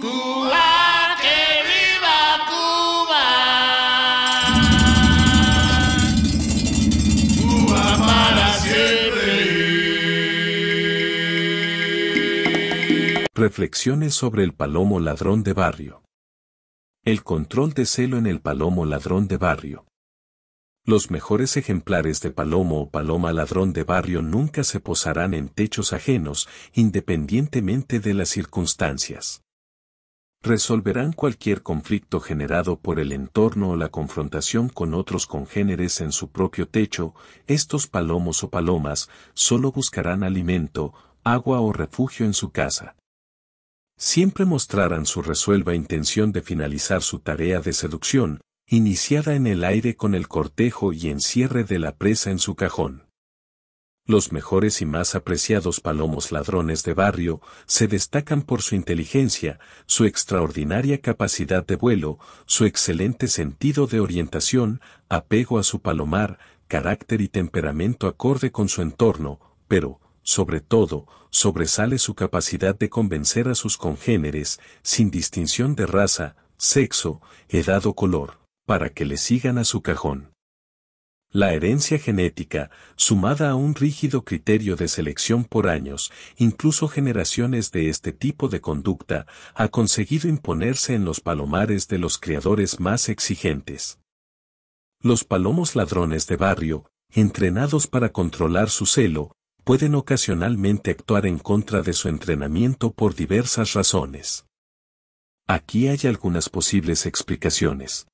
Cuba, que viva Cuba. Cuba para siempre. Reflexiones sobre el palomo ladrón de barrio. El control de celo en el palomo ladrón de barrio. Los mejores ejemplares de palomo o paloma ladrón de barrio nunca se posarán en techos ajenos, independientemente de las circunstancias resolverán cualquier conflicto generado por el entorno o la confrontación con otros congéneres en su propio techo, estos palomos o palomas solo buscarán alimento, agua o refugio en su casa. Siempre mostrarán su resuelva intención de finalizar su tarea de seducción, iniciada en el aire con el cortejo y encierre de la presa en su cajón los mejores y más apreciados palomos ladrones de barrio se destacan por su inteligencia, su extraordinaria capacidad de vuelo, su excelente sentido de orientación, apego a su palomar, carácter y temperamento acorde con su entorno, pero, sobre todo, sobresale su capacidad de convencer a sus congéneres, sin distinción de raza, sexo, edad o color, para que le sigan a su cajón. La herencia genética, sumada a un rígido criterio de selección por años, incluso generaciones de este tipo de conducta, ha conseguido imponerse en los palomares de los criadores más exigentes. Los palomos ladrones de barrio, entrenados para controlar su celo, pueden ocasionalmente actuar en contra de su entrenamiento por diversas razones. Aquí hay algunas posibles explicaciones.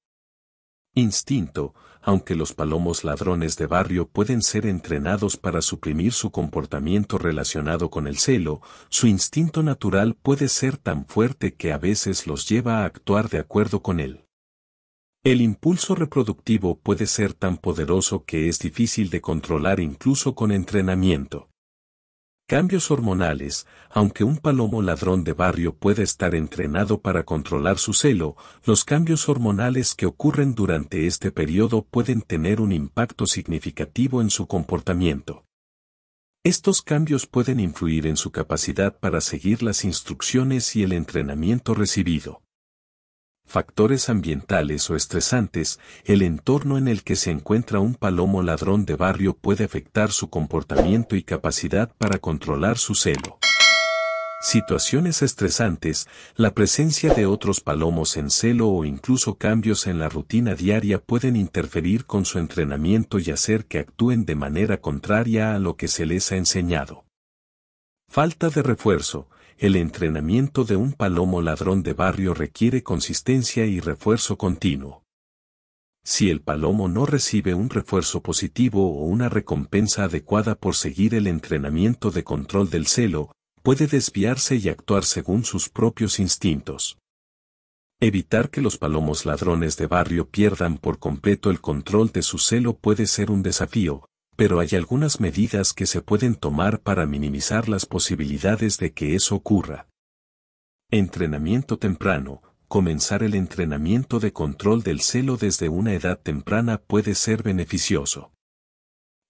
Instinto, aunque los palomos ladrones de barrio pueden ser entrenados para suprimir su comportamiento relacionado con el celo, su instinto natural puede ser tan fuerte que a veces los lleva a actuar de acuerdo con él. El impulso reproductivo puede ser tan poderoso que es difícil de controlar incluso con entrenamiento. Cambios hormonales, aunque un palomo ladrón de barrio puede estar entrenado para controlar su celo, los cambios hormonales que ocurren durante este periodo pueden tener un impacto significativo en su comportamiento. Estos cambios pueden influir en su capacidad para seguir las instrucciones y el entrenamiento recibido factores ambientales o estresantes, el entorno en el que se encuentra un palomo ladrón de barrio puede afectar su comportamiento y capacidad para controlar su celo. Situaciones estresantes, la presencia de otros palomos en celo o incluso cambios en la rutina diaria pueden interferir con su entrenamiento y hacer que actúen de manera contraria a lo que se les ha enseñado. Falta de refuerzo, el entrenamiento de un palomo ladrón de barrio requiere consistencia y refuerzo continuo. Si el palomo no recibe un refuerzo positivo o una recompensa adecuada por seguir el entrenamiento de control del celo, puede desviarse y actuar según sus propios instintos. Evitar que los palomos ladrones de barrio pierdan por completo el control de su celo puede ser un desafío, pero hay algunas medidas que se pueden tomar para minimizar las posibilidades de que eso ocurra. Entrenamiento temprano. Comenzar el entrenamiento de control del celo desde una edad temprana puede ser beneficioso.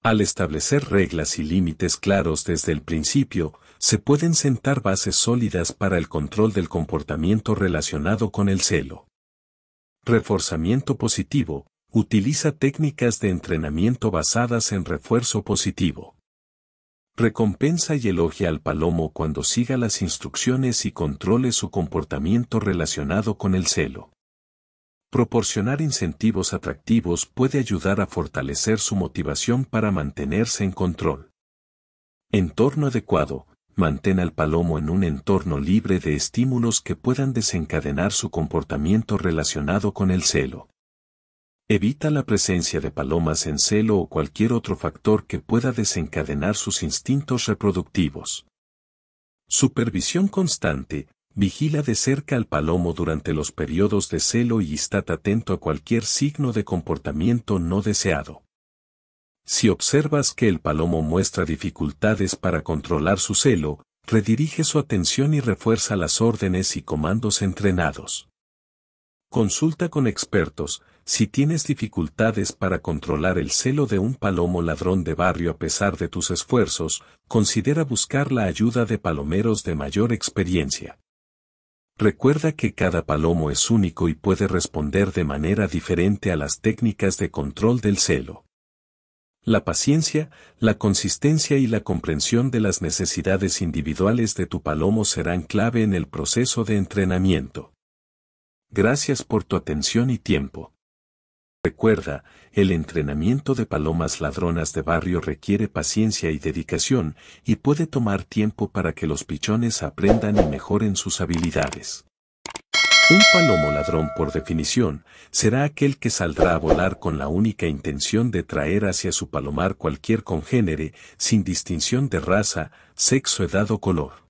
Al establecer reglas y límites claros desde el principio, se pueden sentar bases sólidas para el control del comportamiento relacionado con el celo. Reforzamiento positivo, Utiliza técnicas de entrenamiento basadas en refuerzo positivo. Recompensa y elogia al palomo cuando siga las instrucciones y controle su comportamiento relacionado con el celo. Proporcionar incentivos atractivos puede ayudar a fortalecer su motivación para mantenerse en control. Entorno adecuado. Mantén al palomo en un entorno libre de estímulos que puedan desencadenar su comportamiento relacionado con el celo. Evita la presencia de palomas en celo o cualquier otro factor que pueda desencadenar sus instintos reproductivos. Supervisión constante, vigila de cerca al palomo durante los periodos de celo y estate atento a cualquier signo de comportamiento no deseado. Si observas que el palomo muestra dificultades para controlar su celo, redirige su atención y refuerza las órdenes y comandos entrenados. Consulta con expertos, si tienes dificultades para controlar el celo de un palomo ladrón de barrio a pesar de tus esfuerzos, considera buscar la ayuda de palomeros de mayor experiencia. Recuerda que cada palomo es único y puede responder de manera diferente a las técnicas de control del celo. La paciencia, la consistencia y la comprensión de las necesidades individuales de tu palomo serán clave en el proceso de entrenamiento. Gracias por tu atención y tiempo. Recuerda, el entrenamiento de palomas ladronas de barrio requiere paciencia y dedicación y puede tomar tiempo para que los pichones aprendan y mejoren sus habilidades. Un palomo ladrón por definición será aquel que saldrá a volar con la única intención de traer hacia su palomar cualquier congénere sin distinción de raza, sexo, edad o color.